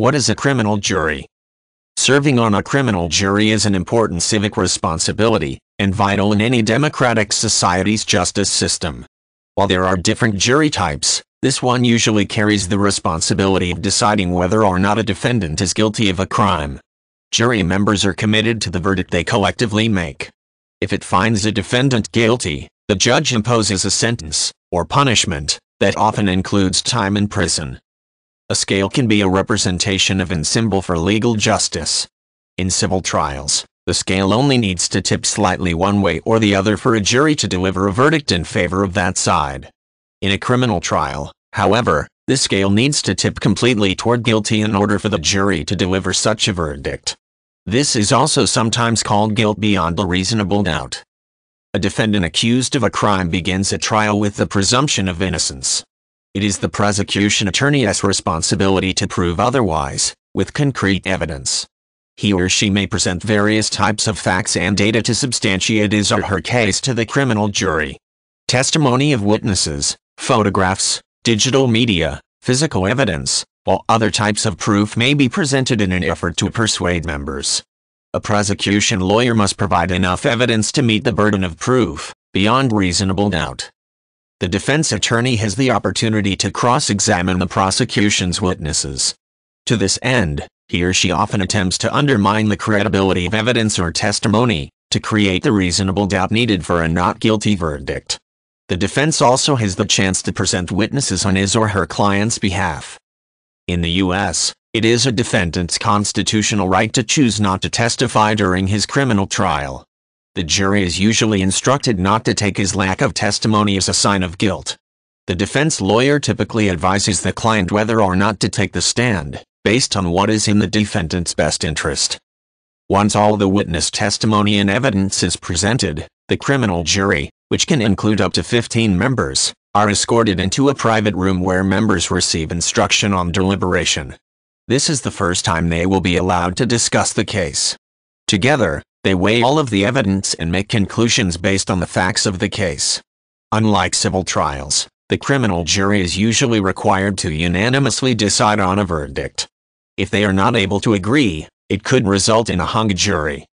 What is a criminal jury? Serving on a criminal jury is an important civic responsibility, and vital in any democratic society's justice system. While there are different jury types, this one usually carries the responsibility of deciding whether or not a defendant is guilty of a crime. Jury members are committed to the verdict they collectively make. If it finds a defendant guilty, the judge imposes a sentence, or punishment, that often includes time in prison. A scale can be a representation of and symbol for legal justice. In civil trials, the scale only needs to tip slightly one way or the other for a jury to deliver a verdict in favor of that side. In a criminal trial, however, the scale needs to tip completely toward guilty in order for the jury to deliver such a verdict. This is also sometimes called guilt beyond a reasonable doubt. A defendant accused of a crime begins a trial with the presumption of innocence. It is the prosecution attorney's responsibility to prove otherwise, with concrete evidence. He or she may present various types of facts and data to substantiate his or her case to the criminal jury. Testimony of witnesses, photographs, digital media, physical evidence, while other types of proof may be presented in an effort to persuade members. A prosecution lawyer must provide enough evidence to meet the burden of proof, beyond reasonable doubt the defense attorney has the opportunity to cross-examine the prosecution's witnesses. To this end, he or she often attempts to undermine the credibility of evidence or testimony, to create the reasonable doubt needed for a not guilty verdict. The defense also has the chance to present witnesses on his or her client's behalf. In the U.S., it is a defendant's constitutional right to choose not to testify during his criminal trial the jury is usually instructed not to take his lack of testimony as a sign of guilt. The defense lawyer typically advises the client whether or not to take the stand, based on what is in the defendant's best interest. Once all the witness testimony and evidence is presented, the criminal jury, which can include up to 15 members, are escorted into a private room where members receive instruction on deliberation. This is the first time they will be allowed to discuss the case. Together, they weigh all of the evidence and make conclusions based on the facts of the case. Unlike civil trials, the criminal jury is usually required to unanimously decide on a verdict. If they are not able to agree, it could result in a hung jury.